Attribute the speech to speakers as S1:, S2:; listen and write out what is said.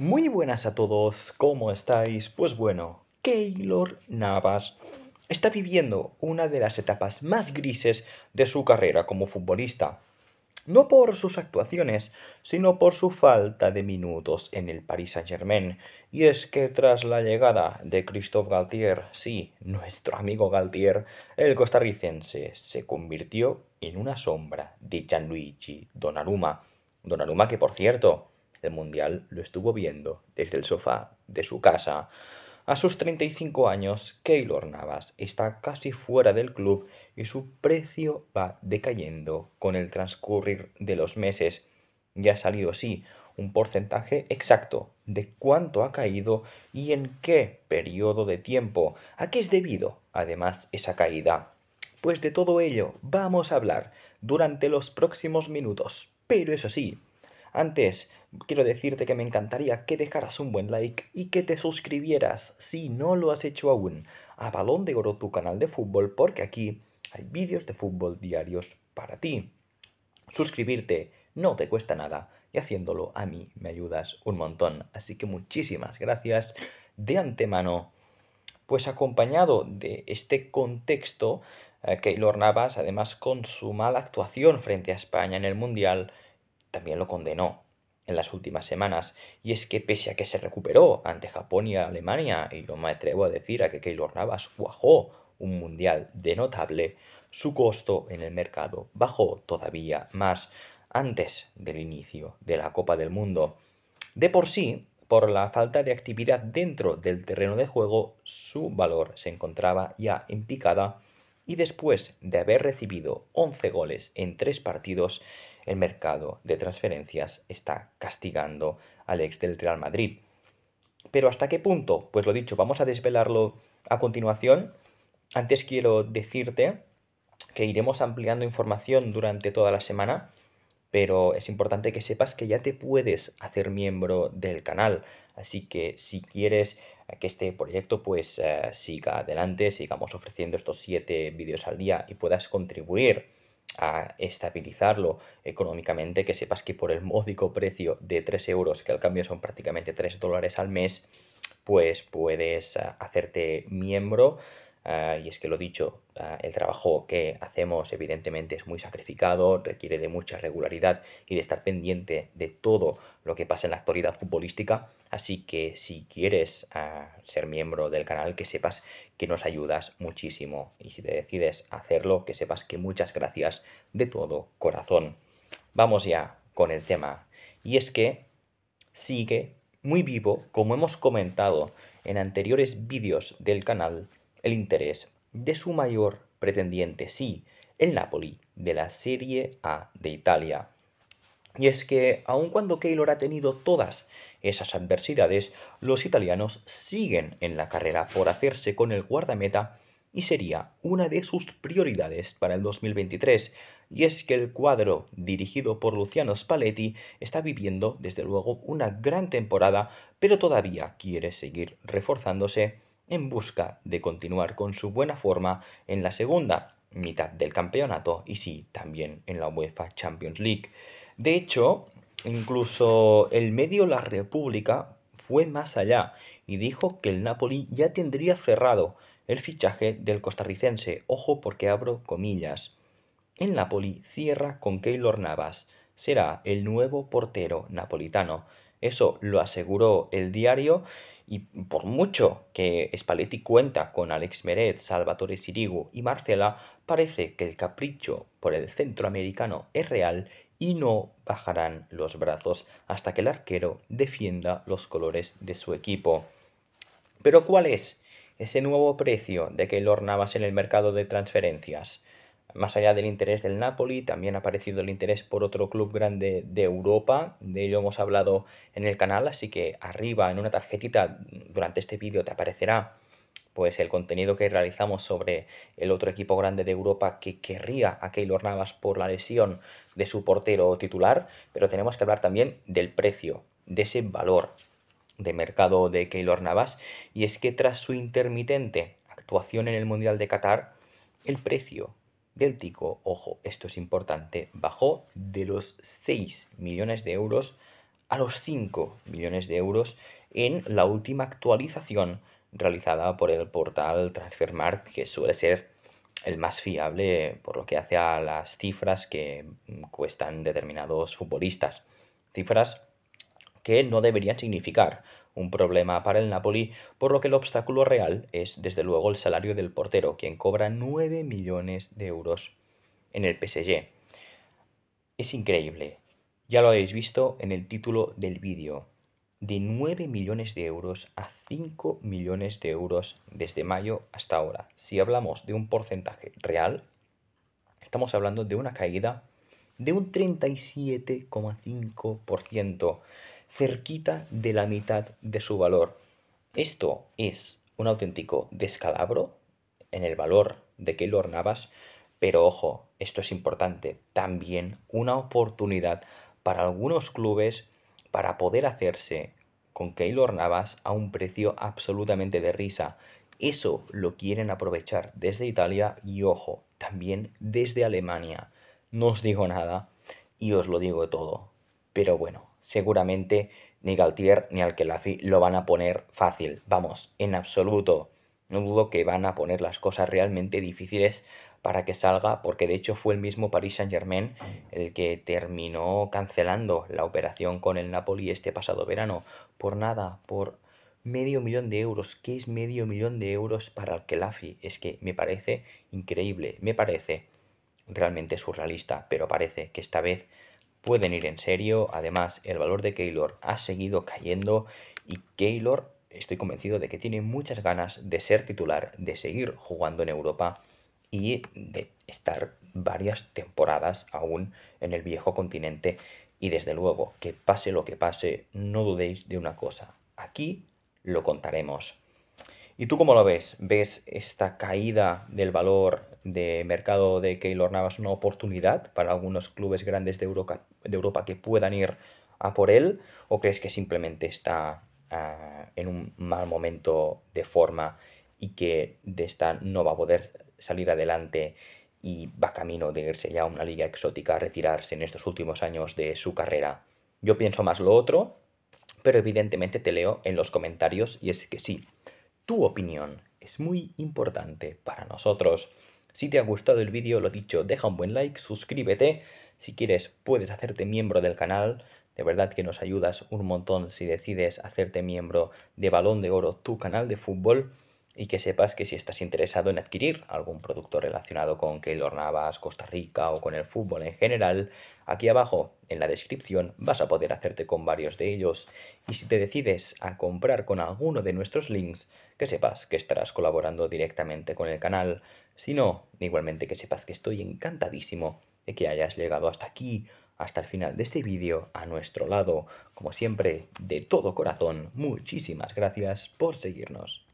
S1: Muy buenas a todos, ¿cómo estáis? Pues bueno, Keylor Navas está viviendo una de las etapas más grises de su carrera como futbolista. No por sus actuaciones, sino por su falta de minutos en el Paris Saint-Germain. Y es que tras la llegada de Christophe Galtier, sí, nuestro amigo Galtier, el costarricense se convirtió en una sombra de Gianluigi Donnarumma. Donnarumma que, por cierto, el Mundial lo estuvo viendo desde el sofá de su casa. A sus 35 años, Keylor Navas está casi fuera del club y su precio va decayendo con el transcurrir de los meses. Ya ha salido, sí, un porcentaje exacto de cuánto ha caído y en qué periodo de tiempo, a qué es debido, además, esa caída. Pues de todo ello vamos a hablar durante los próximos minutos. Pero eso sí, antes quiero decirte que me encantaría que dejaras un buen like y que te suscribieras si no lo has hecho aún a Balón de Oro, tu canal de fútbol, porque aquí hay vídeos de fútbol diarios para ti. Suscribirte no te cuesta nada y haciéndolo a mí me ayudas un montón. Así que muchísimas gracias de antemano. Pues acompañado de este contexto, que eh, Keylor Navas, además con su mala actuación frente a España en el Mundial, también lo condenó en las últimas semanas, y es que pese a que se recuperó ante Japón y Alemania, y lo me atrevo a decir a que Keylor Navas cuajó un mundial de notable, su costo en el mercado bajó todavía más antes del inicio de la Copa del Mundo. De por sí, por la falta de actividad dentro del terreno de juego, su valor se encontraba ya en picada y después de haber recibido 11 goles en 3 partidos, el mercado de transferencias está castigando al ex del Real Madrid. Pero ¿hasta qué punto? Pues lo dicho, vamos a desvelarlo a continuación. Antes quiero decirte que iremos ampliando información durante toda la semana, pero es importante que sepas que ya te puedes hacer miembro del canal. Así que si quieres que este proyecto pues eh, siga adelante, sigamos ofreciendo estos siete vídeos al día y puedas contribuir a estabilizarlo económicamente, que sepas que por el módico precio de 3 euros, que al cambio son prácticamente 3 dólares al mes, pues puedes eh, hacerte miembro. Eh, y es que lo dicho, eh, el trabajo que hacemos evidentemente es muy sacrificado, requiere de mucha regularidad y de estar pendiente de todo lo que pasa en la actualidad futbolística. Así que si quieres ser miembro del canal, que sepas que nos ayudas muchísimo. Y si te decides hacerlo, que sepas que muchas gracias de todo corazón. Vamos ya con el tema. Y es que sigue muy vivo, como hemos comentado en anteriores vídeos del canal, el interés de su mayor pretendiente, sí, el Napoli, de la Serie A de Italia. Y es que, aun cuando Keylor ha tenido todas esas adversidades, los italianos siguen en la carrera por hacerse con el guardameta y sería una de sus prioridades para el 2023, y es que el cuadro dirigido por Luciano Spalletti está viviendo desde luego una gran temporada, pero todavía quiere seguir reforzándose en busca de continuar con su buena forma en la segunda mitad del campeonato y sí, también en la UEFA Champions League. De hecho, Incluso el medio La República fue más allá y dijo que el Napoli ya tendría cerrado el fichaje del costarricense. Ojo porque abro comillas. El Napoli cierra con Keylor Navas. Será el nuevo portero napolitano. Eso lo aseguró el diario y por mucho que Spalletti cuenta con Alex Meret, Salvatore Sirigu y Marcela, parece que el capricho por el centroamericano es real y no bajarán los brazos hasta que el arquero defienda los colores de su equipo. Pero ¿cuál es ese nuevo precio de Keylor Navas en el mercado de transferencias? Más allá del interés del Napoli, también ha aparecido el interés por otro club grande de Europa, de ello hemos hablado en el canal, así que arriba en una tarjetita durante este vídeo te aparecerá pues el contenido que realizamos sobre el otro equipo grande de Europa que querría a Keylor Navas por la lesión de su portero titular, pero tenemos que hablar también del precio, de ese valor de mercado de Keylor Navas, y es que tras su intermitente actuación en el Mundial de Qatar, el precio del Tico, ojo, esto es importante, bajó de los 6 millones de euros a los 5 millones de euros en la última actualización realizada por el portal Transfermarkt, que suele ser el más fiable por lo que hace a las cifras que mm, cuestan determinados futbolistas. Cifras que no deberían significar un problema para el Napoli, por lo que el obstáculo real es desde luego el salario del portero, quien cobra 9 millones de euros en el PSG. Es increíble, ya lo habéis visto en el título del vídeo de 9 millones de euros a 5 millones de euros desde mayo hasta ahora. Si hablamos de un porcentaje real, estamos hablando de una caída de un 37,5%, cerquita de la mitad de su valor. Esto es un auténtico descalabro en el valor de Keylor Navas, pero ojo, esto es importante, también una oportunidad para algunos clubes para poder hacerse con Keylor Navas a un precio absolutamente de risa. Eso lo quieren aprovechar desde Italia y ojo, también desde Alemania. No os digo nada y os lo digo todo. Pero bueno, seguramente ni Galtier ni Alkelafi lo van a poner fácil. Vamos, en absoluto. No dudo que van a poner las cosas realmente difíciles para que salga, porque de hecho fue el mismo Paris Saint-Germain el que terminó cancelando la operación con el Napoli este pasado verano. Por nada, por medio millón de euros. ¿Qué es medio millón de euros para el Kelafi? Es que me parece increíble, me parece realmente surrealista, pero parece que esta vez pueden ir en serio. Además, el valor de Keylor ha seguido cayendo y Keylor estoy convencido de que tiene muchas ganas de ser titular, de seguir jugando en Europa y de estar varias temporadas aún en el viejo continente. Y desde luego, que pase lo que pase, no dudéis de una cosa. Aquí lo contaremos. ¿Y tú cómo lo ves? ¿Ves esta caída del valor de mercado de Keylor Navas una oportunidad para algunos clubes grandes de Europa, que puedan ir a por él? ¿O crees que simplemente está ah, en un mal momento de forma y que de esta no va a poder salir adelante y va camino de irse ya a una liga exótica a retirarse en estos últimos años de su carrera. Yo pienso más lo otro, pero evidentemente te leo en los comentarios y es que sí, tu opinión es muy importante para nosotros. Si te ha gustado el vídeo, lo dicho, deja un buen like, suscríbete, si quieres puedes hacerte miembro del canal, de verdad que nos ayudas un montón si decides hacerte miembro de Balón de Oro, tu canal de fútbol y que sepas que si estás interesado en adquirir algún producto relacionado con Keylor Navas, Costa Rica o con el fútbol en general, aquí abajo en la descripción vas a poder hacerte con varios de ellos y si te decides a comprar con alguno de nuestros links, que sepas que estarás colaborando directamente con el canal, si no, igualmente que sepas que estoy encantadísimo de que hayas llegado hasta aquí, hasta el final de este vídeo, a nuestro lado, como siempre, de todo corazón, muchísimas gracias por seguirnos.